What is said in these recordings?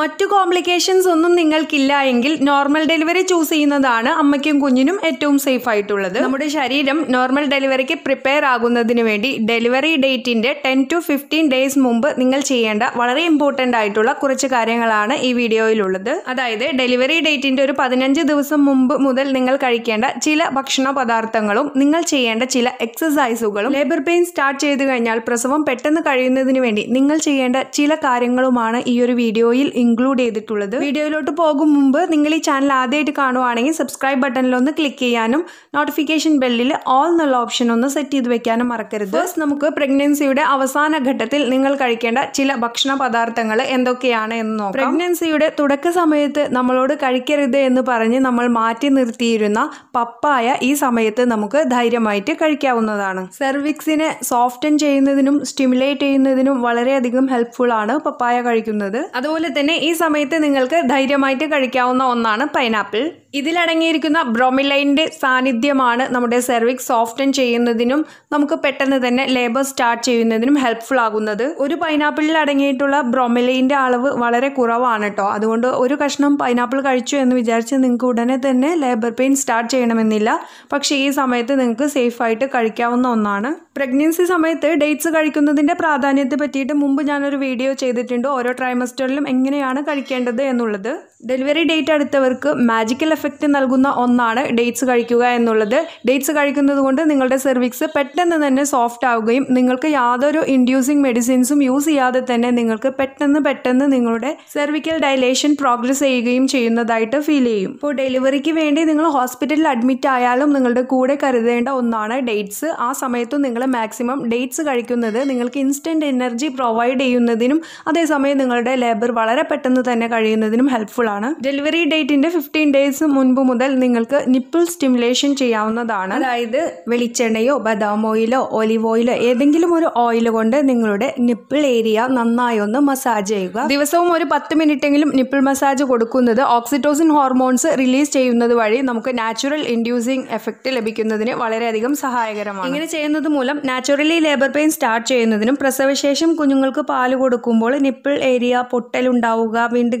മറ്റു കോംപ്ലിക്കേഷൻസ് ഒന്നും നിങ്ങൾക്കില്ല എങ്കിൽ നോർമൽ ഡെലിവറി ചൂസ് ചെയ്യുന്നതാണ് അമ്മയ്ക്കും കുഞ്ഞിനും ഏറ്റവും സേഫ് ആയിട്ടുള്ളത് നമ്മുടെ ശരീരം നോർമൽ ഡെലിവറിക്ക് പ്രിപ്പയർ ആകുന്നതിന് വേണ്ടി ഡെലിവറി ഡേറ്റിന്റെ ടെൻ ടു ഫിഫ്റ്റീൻ ഡേയ്സ് മുമ്പ് നിങ്ങൾ ചെയ്യേണ്ട വളരെ ഇമ്പോർട്ടൻ്റ് ആയിട്ടുള്ള കുറച്ച് കാര്യങ്ങളാണ് ഈ വീഡിയോയിലുള്ളത് അതായത് ഡെലിവറി ഡേറ്റിന്റെ ഒരു പതിനഞ്ച് ദിവസം മുമ്പ് മുതൽ നിങ്ങൾ കഴിക്കേണ്ട ചില ഭക്ഷണ പദാർത്ഥങ്ങളും നിങ്ങൾ ചെയ്യേണ്ട ചില എക്സസൈസുകളും ലേബർ പെയിൻ സ്റ്റാർട്ട് ചെയ്ത് കഴിഞ്ഞാൽ പ്രസവം പെട്ടെന്ന് കഴിയുന്നതിന് വേണ്ടി നിങ്ങൾ ചെയ്യേണ്ട ചില കാര്യങ്ങളുമാണ് ഈ ഒരു വീഡിയോയിൽ ഇൻക്ലൂഡ് ചെയ്തിട്ടുള്ളത് വീഡിയോയിലോട്ട് പോകും മുമ്പ് നിങ്ങൾ ഈ ചാനൽ ആദ്യമായിട്ട് കാണുവാണെങ്കിൽ സബ്സ്ക്രൈബ് ബട്ടണിലൊന്ന് ക്ലിക്ക് ചെയ്യാനും നോട്ടിഫിക്കേഷൻ ബെല്ലിൽ ഓൾ എന്നുള്ള ഓപ്ഷൻ ഒന്ന് സെറ്റ് ചെയ്ത് വെക്കാനും മറക്കരുത് ഫസ്റ്റ് നമുക്ക് പ്രഗ്നൻസിയുടെ അവസാന ഘട്ടത്തിൽ നിങ്ങൾ കഴിക്കേണ്ട ചില ഭക്ഷണ പദാർത്ഥങ്ങൾ എന്തൊക്കെയാണ് എന്ന് നോക്കാം പ്രഗ്നൻസിയുടെ തുടക്ക സമയത്ത് നമ്മളോട് കഴിക്കരുത് എന്ന് പറഞ്ഞ് നമ്മൾ മാറ്റി നിർത്തിയിരുന്ന പപ്പായ ഈ സമയത്ത് നമുക്ക് ധൈര്യമായിട്ട് കഴിക്കാവുന്നതാണ് സെർവിക്സിനെ സോഫ്റ്റൻ ചെയ്യുന്നതിനും സ്റ്റിമുലേറ്റ് ചെയ്യുന്നതിനും വളരെയധികം ഹെൽപ്ഫുൾ ആണ് പപ്പായ കഴിക്കുന്നത് അതുപോലെ തന്നെ പിന്നെ ഈ സമയത്ത് നിങ്ങൾക്ക് ധൈര്യമായിട്ട് കഴിക്കാവുന്ന ഒന്നാണ് പൈനാപ്പിൾ ഇതിലടങ്ങിയിരിക്കുന്ന ബ്രോമിലൈൻ്റെ സാന്നിധ്യമാണ് നമ്മുടെ സെർവിക്സ് സോഫ്റ്റൻ ചെയ്യുന്നതിനും നമുക്ക് പെട്ടെന്ന് തന്നെ ലേബർ സ്റ്റാർട്ട് ചെയ്യുന്നതിനും ഹെൽപ്ഫുൾ ആകുന്നത് ഒരു പൈനാപ്പിളിൽ അടങ്ങിയിട്ടുള്ള ബ്രോമിലൈൻ്റെ അളവ് വളരെ കുറവാണ് കേട്ടോ അതുകൊണ്ട് ഒരു കഷ്ണം പൈനാപ്പിൾ കഴിച്ചു എന്ന് വിചാരിച്ച് നിങ്ങൾക്ക് ഉടനെ തന്നെ ലേബർ പെയിൻ സ്റ്റാർട്ട് ചെയ്യണമെന്നില്ല പക്ഷേ ഈ സമയത്ത് നിങ്ങൾക്ക് സേഫായിട്ട് കഴിക്കാവുന്ന ഒന്നാണ് പ്രഗ്നൻസി സമയത്ത് ഡേറ്റ്സ് കഴിക്കുന്നതിൻ്റെ പ്രാധാന്യത്തെ പറ്റിയിട്ട് മുമ്പ് ഞാനൊരു വീഡിയോ ചെയ്തിട്ടുണ്ട് ഓരോ ട്രൈമസ്റ്ററിലും എങ്ങനെയാണ് കഴിക്കേണ്ടത് എന്നുള്ളത് ഡെലിവറി ഡേറ്റ് അടുത്തവർക്ക് മാജിക്കൽ എഫക്റ്റ് നൽകുന്ന ഒന്നാണ് ഡേറ്റ്സ് കഴിക്കുക എന്നുള്ളത് ഡേറ്റ്സ് കഴിക്കുന്നത് കൊണ്ട് നിങ്ങളുടെ സെർവിക്സ് പെട്ടെന്ന് തന്നെ സോഫ്റ്റ് ആവുകയും നിങ്ങൾക്ക് യാതൊരു ഇൻഡ്യൂസിങ് മെഡിസിൻസും യൂസ് ചെയ്യാതെ തന്നെ നിങ്ങൾക്ക് പെട്ടെന്ന് പെട്ടെന്ന് നിങ്ങളുടെ സെർവിക്കൽ ഡയലേഷൻ പ്രോഗ്രസ് ചെയ്യുകയും ചെയ്യുന്നതായിട്ട് ഫീൽ ചെയ്യും ഇപ്പോൾ ഡെലിവറിക്ക് വേണ്ടി നിങ്ങൾ ഹോസ്പിറ്റലിൽ അഡ്മിറ്റ് ആയാലും നിങ്ങളുടെ കൂടെ കരുതേണ്ട ഒന്നാണ് ഡേറ്റ്സ് ആ സമയത്തും നിങ്ങൾ മാക്സിമം ഡേറ്റ്സ് കഴിക്കുന്നത് നിങ്ങൾക്ക് ഇൻസ്റ്റൻറ്റ് എനർജി പ്രൊവൈഡ് ചെയ്യുന്നതിനും അതേസമയം നിങ്ങളുടെ ലേബർ വളരെ പെട്ടെന്ന് തന്നെ കഴിയുന്നതിനും ഹെൽപ്ഫുൾ ആണ് ഡെലിവറി ഡേറ്റിൻ്റെ ഫിഫ്റ്റീൻ ഡേയ്സ് മുൻപ് മുതൽ നിങ്ങൾക്ക് നിപ്പിൾ സ്റ്റിമുലേഷൻ ചെയ്യാവുന്നതാണ് അതായത് വെളിച്ചെണ്ണയോ ബദാം ഓയിലോ ഒലിവ് ഓയിലോ ഏതെങ്കിലും ഒരു ഓയിൽ കൊണ്ട് നിങ്ങളുടെ നിപ്പിൾ ഏരിയ നന്നായി ഒന്ന് മസാജ് ചെയ്യുക ദിവസവും ഒരു പത്ത് എങ്കിലും നിപ്പിൾ മസാജ് കൊടുക്കുന്നത് ഓക്സിറ്റോസിൻ ഹോർമോൺസ് റിലീസ് ചെയ്യുന്നത് വഴി നമുക്ക് നാച്ചുറൽ ഇൻഡ്യൂസിങ് എഫക്റ്റ് ലഭിക്കുന്നതിന് വളരെയധികം സഹായകരമാണ് ഇങ്ങനെ ചെയ്യുന്നത് മൂലം നാച്ചുറലി ലേബർ പെയിൻ സ്റ്റാർട്ട് ചെയ്യുന്നതിനും പ്രസവശേഷം കുഞ്ഞുങ്ങൾക്ക് പാല് കൊടുക്കുമ്പോൾ നിപ്പിൾ ഏരിയ പൊട്ടലുണ്ടാവുക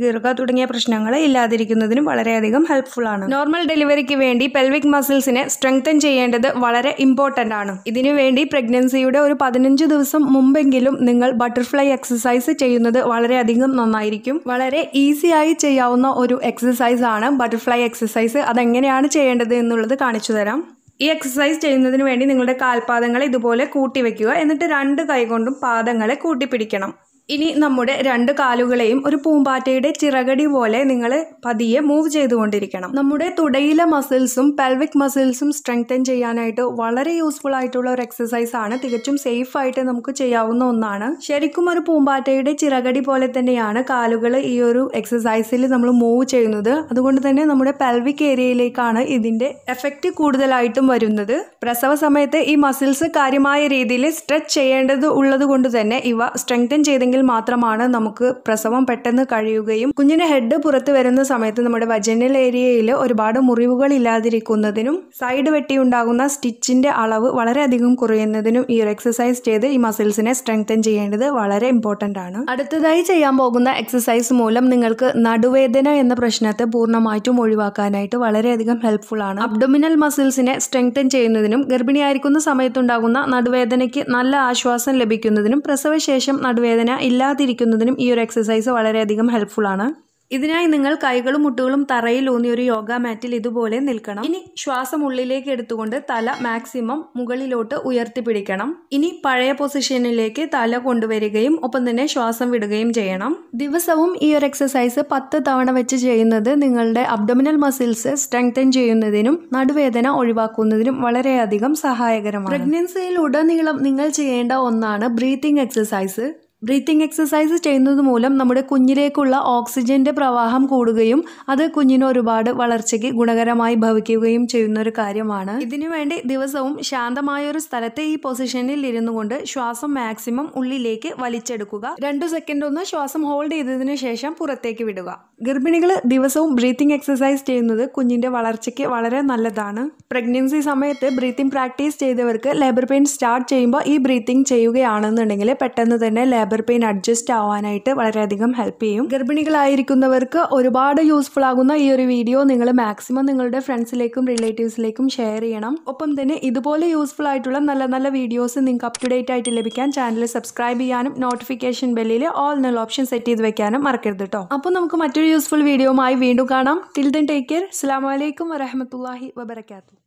കീറുക തുടങ്ങിയ പ്രശ്നങ്ങൾ ഇല്ലാതിരിക്കുന്നതിനും വളരെയധികം ഹെൽപ്ഫുൾ ആണ് നോർമൽ ഡെലിവറിക്ക് വേണ്ടി പെൽവിക് മസിൽസിനെ സ്ട്രെങ്തൻ ചെയ്യേണ്ടത് വളരെ ഇമ്പോർട്ടൻ്റ് ആണ് ഇതിനുവേണ്ടി പ്രഗ്നൻസിയുടെ ഒരു പതിനഞ്ച് ദിവസം മുമ്പെങ്കിലും നിങ്ങൾ ബട്ടർഫ്ലൈ എക്സസൈസ് ചെയ്യുന്നത് വളരെയധികം നന്നായിരിക്കും വളരെ ഈസി ആയി ചെയ്യാവുന്ന ഒരു എക്സസൈസ് ആണ് ബട്ടർഫ്ലൈ എക്സസൈസ് അതെങ്ങനെയാണ് ചെയ്യേണ്ടത് എന്നുള്ളത് കാണിച്ചു തരാം ഈ എക്സസൈസ് ചെയ്യുന്നതിന് വേണ്ടി നിങ്ങളുടെ കാൽപാദങ്ങളെ ഇതുപോലെ കൂട്ടി എന്നിട്ട് രണ്ട് കൈകൊണ്ടും പാദങ്ങളെ കൂട്ടിപ്പിടിക്കണം ഇനി നമ്മുടെ രണ്ട് കാലുകളെയും ഒരു പൂമ്പാറ്റയുടെ ചിറകടി പോലെ നിങ്ങൾ പതിയെ മൂവ് ചെയ്തുകൊണ്ടിരിക്കണം നമ്മുടെ തുടയിലെ മസിൽസും പെൽവിക് മസിൽസും സ്ട്രെങ്തൻ ചെയ്യാനായിട്ട് വളരെ യൂസ്ഫുൾ ആയിട്ടുള്ള ഒരു എക്സസൈസ് ആണ് തികച്ചും സേഫ് ആയിട്ട് നമുക്ക് ചെയ്യാവുന്ന ഒന്നാണ് ശരിക്കും ഒരു പൂമ്പാറ്റയുടെ ചിറകടി പോലെ തന്നെയാണ് കാലുകൾ ഈ ഒരു എക്സസൈസിൽ നമ്മൾ മൂവ് ചെയ്യുന്നത് അതുകൊണ്ട് തന്നെ നമ്മുടെ പെൽവിക് ഏരിയയിലേക്കാണ് ഇതിൻ്റെ എഫക്റ്റ് കൂടുതലായിട്ടും വരുന്നത് പ്രസവ സമയത്ത് ഈ മസിൽസ് കാര്യമായ രീതിയിൽ സ്ട്രെച്ച് ചെയ്യേണ്ടത് ഉള്ളത് കൊണ്ട് തന്നെ ഇവ സ്ട്രെങ്തൻ ചെയ്തെങ്കിൽ മാത്രമാണ് നമുക്ക് പ്രസവം പെട്ടെന്ന് കഴിയുകയും കുഞ്ഞിന് ഹെഡ് പുറത്ത് വരുന്ന സമയത്ത് നമ്മുടെ വജനൽ ഏരിയയിൽ ഒരുപാട് മുറിവുകൾ ഇല്ലാതിരിക്കുന്നതിനും സൈഡ് വെട്ടി ഉണ്ടാകുന്ന സ്റ്റിച്ചിന്റെ അളവ് വളരെയധികം കുറയുന്നതിനും ഈ ഒരു എക്സസൈസ് ചെയ്ത് ഈ മസിൽസിനെ സ്ട്രെങ്തൻ ചെയ്യേണ്ടത് വളരെ ഇമ്പോർട്ടൻ്റ് ആണ് അടുത്തതായി ചെയ്യാൻ പോകുന്ന എക്സസൈസ് മൂലം നിങ്ങൾക്ക് നടുവേദന എന്ന പ്രശ്നത്തെ പൂർണ്ണമായിട്ടും ഒഴിവാക്കാനായിട്ട് വളരെയധികം ഹെൽപ്ഫുൾ ആണ് അബ്ഡോമിനൽ മസിൽസിനെ സ്ട്രെങ്തൻ ചെയ്യുന്നതിനും ഗർഭിണിയായിരിക്കുന്ന സമയത്തുണ്ടാകുന്ന നടുവേദനയ്ക്ക് നല്ല ആശ്വാസം ലഭിക്കുന്നതിനും പ്രസവശേഷം നടുവേദന ഇല്ലാതിരിക്കുന്നതിനും ഈ ഒരു എക്സസൈസ് വളരെയധികം ഹെൽപ്ഫുൾ ആണ് ഇതിനായി നിങ്ങൾ കൈകളും മുട്ടുകളും തറയിൽ ഊന്നിയ ഒരു യോഗ മാറ്റിൽ ഇതുപോലെ നിൽക്കണം ഇനി ശ്വാസം ഉള്ളിലേക്ക് എടുത്തുകൊണ്ട് തല മാക്സിമം മുകളിലോട്ട് ഉയർത്തിപ്പിടിക്കണം ഇനി പഴയ പൊസിഷനിലേക്ക് തല കൊണ്ടുവരികയും ഒപ്പം തന്നെ ശ്വാസം വിടുകയും ചെയ്യണം ദിവസവും ഈ ഒരു എക്സസൈസ് പത്ത് തവണ വെച്ച് ചെയ്യുന്നത് നിങ്ങളുടെ അബ്ഡമിനൽ മസിൽസ് സ്ട്രെങ്തൻ ചെയ്യുന്നതിനും നടുവേദന ഒഴിവാക്കുന്നതിനും വളരെയധികം സഹായകരമാണ് പ്രഗ്നൻസിയിലുടനീളം നിങ്ങൾ ചെയ്യേണ്ട ഒന്നാണ് ബ്രീത്തിങ് എക്സസൈസ് ബ്രീത്തിങ് എക്സസൈസ് ചെയ്യുന്നത് മൂലം നമ്മുടെ കുഞ്ഞിലേക്കുള്ള ഓക്സിജൻ്റെ പ്രവാഹം കൂടുകയും അത് കുഞ്ഞിന് ഒരുപാട് വളർച്ചയ്ക്ക് ഗുണകരമായി ഭവിക്കുകയും ചെയ്യുന്ന ഒരു കാര്യമാണ് ഇതിനുവേണ്ടി ദിവസവും ശാന്തമായ ഒരു സ്ഥലത്തെ ഈ പൊസിഷനിൽ ഇരുന്നു കൊണ്ട് ശ്വാസം മാക്സിമം ഉള്ളിലേക്ക് വലിച്ചെടുക്കുക രണ്ടു സെക്കൻഡ് ഒന്ന് ശ്വാസം ഹോൾഡ് ചെയ്തതിന് ശേഷം പുറത്തേക്ക് വിടുക ഗർഭിണികൾ ദിവസവും ബ്രീത്തിങ് എക്സസൈസ് ചെയ്യുന്നത് കുഞ്ഞിൻ്റെ വളർച്ചയ്ക്ക് വളരെ നല്ലതാണ് പ്രഗ്നൻസി സമയത്ത് ബ്രീത്തിങ് പ്രാക്ടീസ് ചെയ്തവർക്ക് ലേബർ പെയിൻ സ്റ്റാർട്ട് ചെയ്യുമ്പോൾ ഈ ബ്രീത്തിങ് ചെയ്യുകയാണെന്നുണ്ടെങ്കിൽ പെട്ടെന്ന് തന്നെ ലേബർ പെയിൻ അഡ്ജസ്റ്റ് ആവാനായിട്ട് വളരെയധികം ഹെൽപ്പ് ചെയ്യും ഗർഭിണികളായിരിക്കുന്നവർക്ക് ഒരുപാട് യൂസ്ഫുൾ ആകുന്ന ഈ ഒരു വീഡിയോ നിങ്ങൾ മാക്സിമം നിങ്ങളുടെ ഫ്രണ്ട്സിലേക്കും റിലേറ്റീവ്സിലേക്കും ഷെയർ ചെയ്യണം ഒപ്പം തന്നെ ഇതുപോലെ യൂസ്ഫുൾ ആയിട്ടുള്ള നല്ല നല്ല വീഡിയോസ് നിങ്ങൾക്ക് അപ് ടു ഡേറ്റ് ആയിട്ട് ലഭിക്കാൻ ചാനൽ സബ്സ്ക്രൈബ് ചെയ്യാനും നോട്ടിഫിക്കേഷൻ ബെല്ലിൽ ഓൾ എന്നുള്ള ഓപ്ഷൻ സെറ്റ് ചെയ്ത് വെക്കാനും മറക്കരുത് കേട്ടോ അപ്പോൾ നമുക്ക് മറ്റൊരു യൂസ്ഫുൾ വീഡിയോയുമായി വീണ്ടും കാണാം ടിൽ ദൻ ടേക്ക് കെയർ അസ്സാം വലൈക്കും വരഹമത്തല്ലാഹി വബർക്കാത്തു